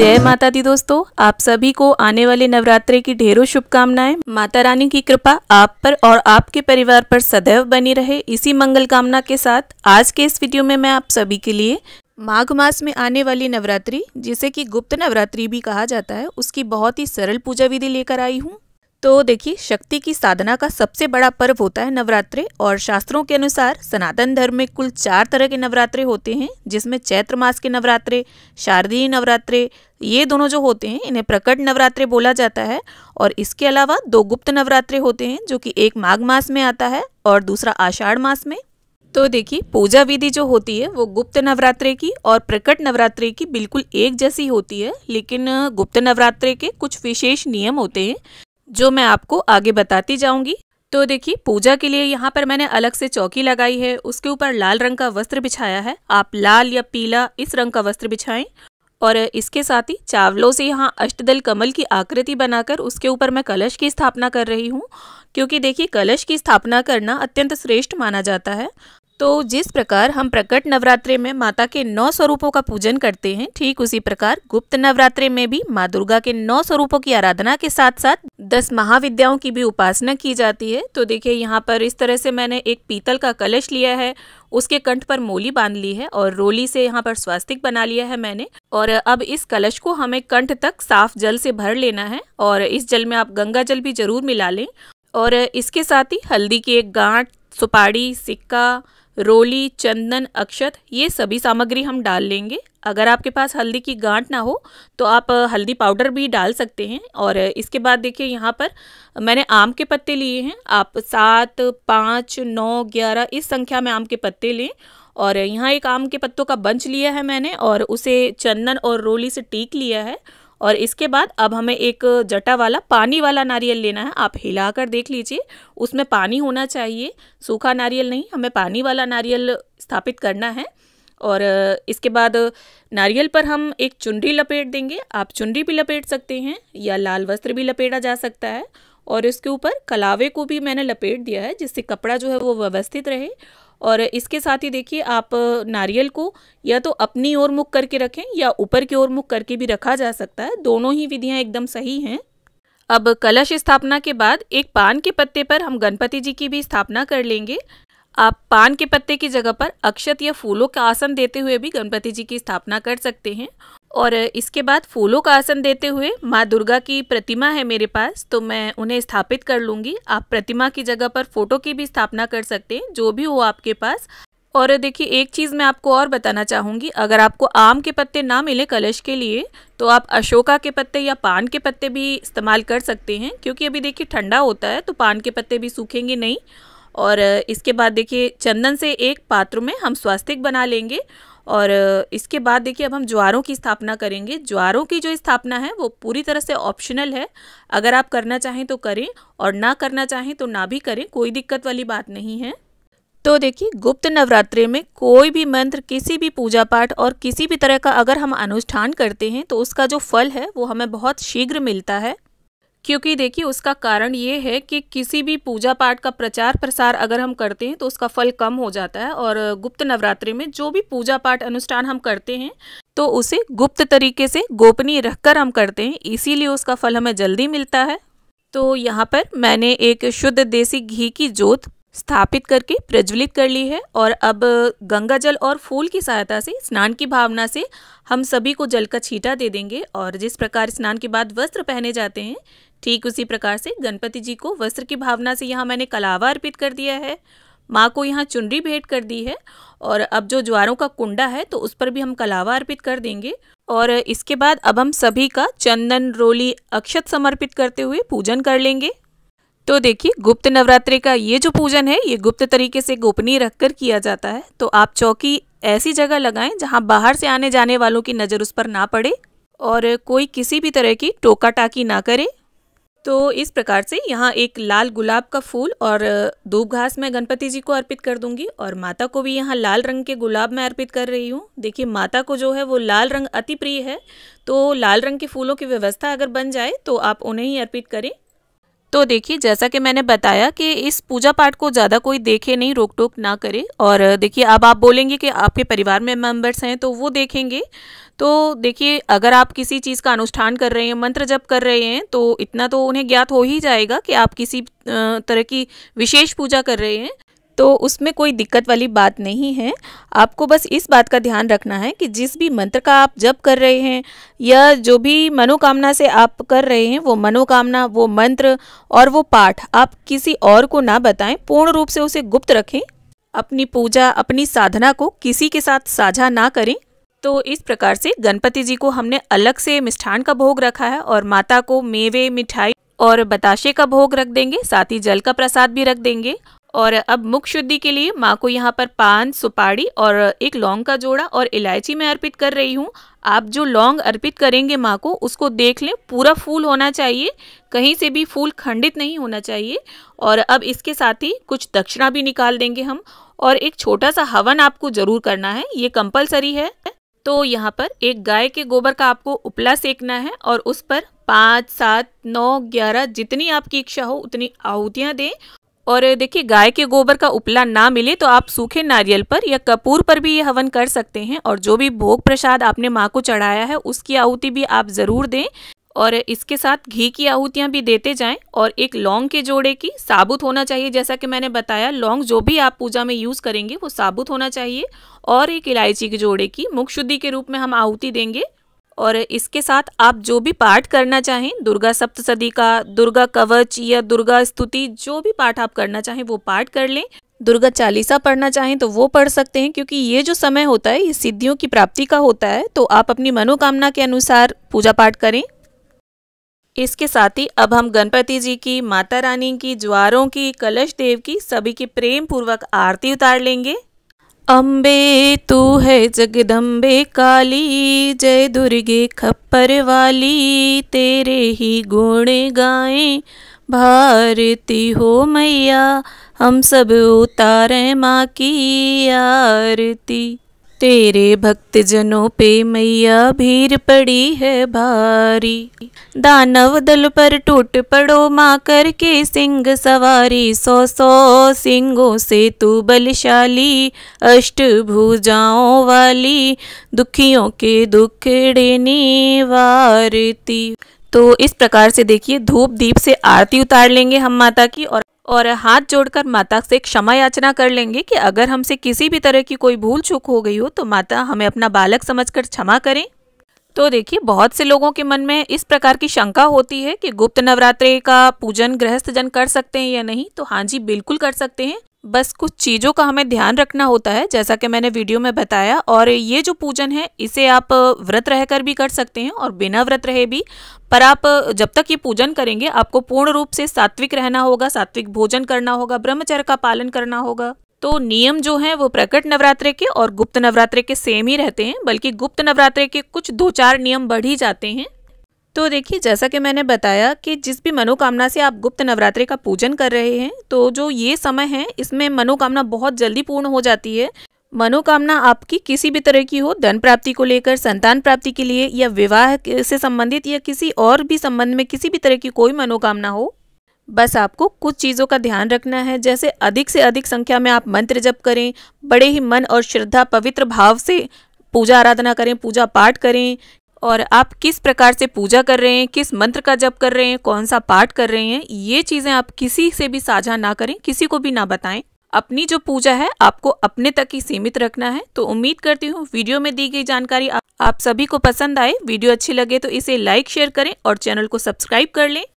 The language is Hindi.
जय माता दी दोस्तों आप सभी को आने वाले नवरात्रे की ढेरों शुभकामनाएं माता रानी की कृपा आप पर और आपके परिवार पर सदैव बनी रहे इसी मंगल कामना के साथ आज के इस वीडियो में मैं आप सभी के लिए माघ मास में आने वाली नवरात्रि जिसे कि गुप्त नवरात्रि भी कहा जाता है उसकी बहुत ही सरल पूजा विधि लेकर आई हूँ तो देखिए शक्ति की साधना का सबसे बड़ा पर्व होता है नवरात्रे और शास्त्रों के अनुसार सनातन धर्म में कुल चार तरह के नवरात्रे होते हैं जिसमें चैत्र मास के नवरात्रे शारदीय नवरात्रे ये दोनों जो होते हैं इन्हें प्रकट नवरात्रे बोला जाता है और इसके अलावा दो गुप्त नवरात्रे होते हैं जो कि एक माघ मास में आता है और दूसरा आषाढ़ मास में तो देखिए पूजा विधि जो होती है वो गुप्त नवरात्रे की और प्रकट नवरात्रे की बिल्कुल एक जैसी होती है लेकिन गुप्त नवरात्रे के कुछ विशेष नियम होते हैं जो मैं आपको आगे बताती जाऊंगी तो देखिए पूजा के लिए यहाँ पर मैंने अलग से चौकी लगाई है उसके ऊपर लाल रंग का वस्त्र बिछाया है आप लाल या पीला इस रंग का वस्त्र बिछाएं और इसके साथ ही चावलों से यहाँ अष्टदल कमल की आकृति बनाकर उसके ऊपर मैं कलश की स्थापना कर रही हूँ क्योंकि देखिए कलश की स्थापना करना अत्यंत श्रेष्ठ माना जाता है तो जिस प्रकार हम प्रकट नवरात्रे में माता के नौ स्वरूपों का पूजन करते हैं ठीक उसी प्रकार गुप्त नवरात्रे में भी माँ दुर्गा के नौ स्वरूपों की आराधना के साथ साथ दस महाविद्याओं की भी उपासना की जाती है तो देखिए यहाँ पर इस तरह से मैंने एक पीतल का कलश लिया है उसके कंठ पर मोली बांध ली है और रोली से यहाँ पर स्वास्तिक बना लिया है मैंने और अब इस कलश को हमें कंठ तक साफ जल से भर लेना है और इस जल में आप गंगा जल भी जरूर मिला लें और इसके साथ ही हल्दी की एक गांठ सुपारी सिक्का रोली चंदन अक्षत ये सभी सामग्री हम डाल लेंगे अगर आपके पास हल्दी की गांठ ना हो तो आप हल्दी पाउडर भी डाल सकते हैं और इसके बाद देखिए यहाँ पर मैंने आम के पत्ते लिए हैं आप सात पाँच नौ ग्यारह इस संख्या में आम के पत्ते लें और यहाँ एक आम के पत्तों का बंच लिया है मैंने और उसे चंदन और रोली से टीक लिया है और इसके बाद अब हमें एक जटा वाला पानी वाला नारियल लेना है आप हिला कर देख लीजिए उसमें पानी होना चाहिए सूखा नारियल नहीं हमें पानी वाला नारियल स्थापित करना है और इसके बाद नारियल पर हम एक चुनरी लपेट देंगे आप चुनरी भी लपेट सकते हैं या लाल वस्त्र भी लपेटा जा सकता है और इसके ऊपर कलावे को भी मैंने लपेट दिया है जिससे कपड़ा जो है वो व्यवस्थित रहे और इसके साथ ही देखिए आप नारियल को या तो अपनी ओर मुख करके रखें या ऊपर की ओर मुख करके भी रखा जा सकता है दोनों ही विधियाँ एकदम सही हैं अब कलश स्थापना के बाद एक पान के पत्ते पर हम गणपति जी की भी स्थापना कर लेंगे आप पान के पत्ते की जगह पर अक्षत या फूलों का आसन देते हुए भी गणपति जी की स्थापना कर सकते हैं और इसके बाद फूलों का आसन देते हुए माँ दुर्गा की प्रतिमा है मेरे पास तो मैं उन्हें स्थापित कर लूँगी आप प्रतिमा की जगह पर फ़ोटो की भी स्थापना कर सकते हैं जो भी हो आपके पास और देखिए एक चीज़ मैं आपको और बताना चाहूँगी अगर आपको आम के पत्ते ना मिले कलश के लिए तो आप अशोका के पत्ते या पान के पत्ते भी इस्तेमाल कर सकते हैं क्योंकि अभी देखिए ठंडा होता है तो पान के पत्ते भी सूखेंगे नहीं और इसके बाद देखिए चंदन से एक पात्र में हम स्वास्तिक बना लेंगे और इसके बाद देखिए अब हम ज्वारों की स्थापना करेंगे ज्वारों की जो स्थापना है वो पूरी तरह से ऑप्शनल है अगर आप करना चाहें तो करें और ना करना चाहें तो ना भी करें कोई दिक्कत वाली बात नहीं है तो देखिए गुप्त नवरात्रे में कोई भी मंत्र किसी भी पूजा पाठ और किसी भी तरह का अगर हम अनुष्ठान करते हैं तो उसका जो फल है वो हमें बहुत शीघ्र मिलता है क्योंकि देखिए उसका कारण ये है कि किसी भी पूजा पाठ का प्रचार प्रसार अगर हम करते हैं तो उसका फल कम हो जाता है और गुप्त नवरात्रि में जो भी पूजा पाठ अनुष्ठान हम करते हैं तो उसे गुप्त तरीके से गोपनीय रखकर हम करते हैं इसीलिए उसका फल हमें जल्दी मिलता है तो यहाँ पर मैंने एक शुद्ध देसी घी की जोत स्थापित करके प्रज्वलित कर ली है और अब गंगा जल और फूल की सहायता से स्नान की भावना से हम सभी को जल का छीटा दे देंगे और जिस प्रकार स्नान के बाद वस्त्र पहने जाते हैं ठीक उसी प्रकार से गणपति जी को वस्त्र की भावना से यहाँ मैंने कलावा अर्पित कर दिया है माँ को यहाँ चुनरी भेंट कर दी है और अब जो ज्वारों का कुंडा है तो उस पर भी हम कलावा अर्पित कर देंगे और इसके बाद अब हम सभी का चंदन रोली अक्षत समर्पित करते हुए पूजन कर लेंगे तो देखिए गुप्त नवरात्रि का ये जो पूजन है ये गुप्त तरीके से गोपनीय रखकर किया जाता है तो आप चौकी ऐसी जगह लगाएं जहां बाहर से आने जाने वालों की नज़र उस पर ना पड़े और कोई किसी भी तरह की टोका टाकी ना करे तो इस प्रकार से यहाँ एक लाल गुलाब का फूल और धूप घास मैं गणपति जी को अर्पित कर दूंगी और माता को भी यहाँ लाल रंग के गुलाब में अर्पित कर रही हूँ देखिए माता को जो है वो लाल रंग अति प्रिय है तो लाल रंग के फूलों की व्यवस्था अगर बन जाए तो आप उन्हें ही अर्पित करें तो देखिए जैसा कि मैंने बताया कि इस पूजा पाठ को ज़्यादा कोई देखे नहीं रोक टोक ना करे और देखिए अब आप बोलेंगे कि आपके परिवार में मेम्बर्स हैं तो वो देखेंगे तो देखिए अगर आप किसी चीज़ का अनुष्ठान कर रहे हैं मंत्र जप कर रहे हैं तो इतना तो उन्हें ज्ञात हो ही जाएगा कि आप किसी तरह की विशेष पूजा कर रहे हैं तो उसमें कोई दिक्कत वाली बात नहीं है आपको बस इस बात का ध्यान रखना है कि जिस भी मंत्र का आप जप कर रहे हैं या जो भी मनोकामना से आप कर रहे हैं वो मनोकामना वो मंत्र और वो पाठ आप किसी और को ना बताएं पूर्ण रूप से उसे गुप्त रखें अपनी पूजा अपनी साधना को किसी के साथ साझा ना करें तो इस प्रकार से गणपति जी को हमने अलग से मिष्ठान का भोग रखा है और माता को मेवे मिठाई और बताशे का भोग रख देंगे साथ ही जल का प्रसाद भी रख देंगे और अब मुख शुद्धि के लिए माँ को यहाँ पर पान सुपाड़ी और एक लौंग का जोड़ा और इलायची मैं अर्पित कर रही हूँ आप जो लौंग अर्पित करेंगे माँ को उसको देख लें पूरा फूल होना चाहिए कहीं से भी फूल खंडित नहीं होना चाहिए और अब इसके साथ ही कुछ दक्षिणा भी निकाल देंगे हम और एक छोटा सा हवन आपको ज़रूर करना है ये कंपलसरी है तो यहाँ पर एक गाय के गोबर का आपको उपला सेकना है और उस पर पाँच सात नौ ग्यारह जितनी आपकी इच्छा हो उतनी आहुतियाँ दें और देखिए गाय के गोबर का उपला ना मिले तो आप सूखे नारियल पर या कपूर पर भी ये हवन कर सकते हैं और जो भी भोग प्रसाद आपने माँ को चढ़ाया है उसकी आहुति भी आप ज़रूर दें और इसके साथ घी की आहुतियाँ भी देते जाएं और एक लौंग के जोड़े की साबुत होना चाहिए जैसा कि मैंने बताया लौंग जो भी आप पूजा में यूज़ करेंगे वो साबुत होना चाहिए और एक इलायची के जोड़े की मुख शुद्धि के रूप में हम आहुति देंगे और इसके साथ आप जो भी पाठ करना चाहें दुर्गा सप्तसदी का दुर्गा कवच या दुर्गा स्तुति जो भी पाठ आप करना चाहें वो पाठ कर लें दुर्गा चालीसा पढ़ना चाहें तो वो पढ़ सकते हैं क्योंकि ये जो समय होता है ये सिद्धियों की प्राप्ति का होता है तो आप अपनी मनोकामना के अनुसार पूजा पाठ करें इसके साथ ही अब हम गणपति जी की माता रानी की ज्वारों की कलश देव की सभी की प्रेम पूर्वक आरती उतार लेंगे अम्बे तू है जगदम्बे काली जय दुर्गे खप्पर वाली तेरे ही गुण गाए भारती हो मैया हम सब उतारें माँ की आरती तेरे भक्त जनों पे मैया भीड़ पड़ी है भारी दानव दल पर टूट पड़ो माँ करके सिंह सवारी सौ सौ सिंगों से तू बलशाली अष्ट भुजाओं वाली दुखियों के दुखड़े वारती तो इस प्रकार से देखिए धूप दीप से आरती उतार लेंगे हम माता की और और हाथ जोड़कर माता से क्षमा याचना कर लेंगे कि अगर हमसे किसी भी तरह की कोई भूल चूक हो गई हो तो माता हमें अपना बालक समझकर क्षमा करें तो देखिए बहुत से लोगों के मन में इस प्रकार की शंका होती है कि गुप्त नवरात्रि का पूजन गृहस्थ जन कर सकते हैं या नहीं तो हाँ जी बिल्कुल कर सकते हैं बस कुछ चीज़ों का हमें ध्यान रखना होता है जैसा कि मैंने वीडियो में बताया और ये जो पूजन है इसे आप व्रत रहकर भी कर सकते हैं और बिना व्रत रहे भी पर आप जब तक ये पूजन करेंगे आपको पूर्ण रूप से सात्विक रहना होगा सात्विक भोजन करना होगा ब्रह्मचर्य का पालन करना होगा तो नियम जो हैं वो प्रकट नवरात्रे के और गुप्त नवरात्रे के सेम ही रहते हैं बल्कि गुप्त नवरात्रे के कुछ दो चार नियम बढ़ ही जाते हैं तो देखिए जैसा कि मैंने बताया कि जिस भी मनोकामना से आप गुप्त नवरात्रि का पूजन कर रहे हैं तो जो ये समय है इसमें मनोकामना बहुत जल्दी पूर्ण हो जाती है मनोकामना आपकी किसी भी तरह की हो धन प्राप्ति को लेकर संतान प्राप्ति के लिए या विवाह से संबंधित या किसी और भी संबंध में किसी भी तरह की कोई मनोकामना हो बस आपको कुछ चीज़ों का ध्यान रखना है जैसे अधिक से अधिक संख्या में आप मंत्र जप करें बड़े ही मन और श्रद्धा पवित्र भाव से पूजा आराधना करें पूजा पाठ करें और आप किस प्रकार से पूजा कर रहे हैं किस मंत्र का जप कर रहे हैं कौन सा पाठ कर रहे हैं ये चीज़ें आप किसी से भी साझा ना करें किसी को भी ना बताएं अपनी जो पूजा है आपको अपने तक ही सीमित रखना है तो उम्मीद करती हूँ वीडियो में दी गई जानकारी आप, आप सभी को पसंद आए वीडियो अच्छी लगे तो इसे लाइक शेयर करें और चैनल को सब्सक्राइब कर लें